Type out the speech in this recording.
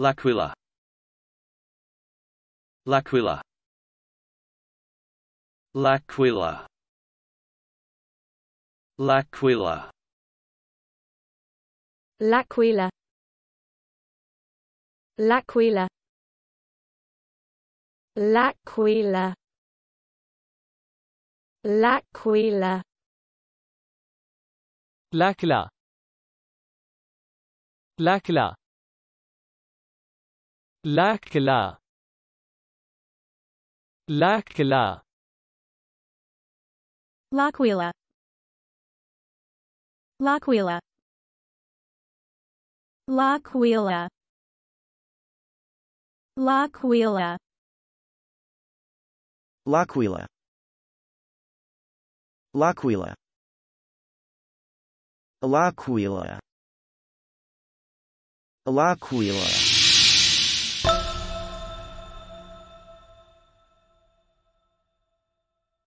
L'Aquila L'Aquila L'Aquila L'Aquila L'Aquila L'Aquila L'Aquila L'Aquila L'Aquila L'Aquila La Kila La Kila L'Aquila L'Aquila L'Aquila L'Aquila L'Aquila L'Aquila L'Aquila L'Aquila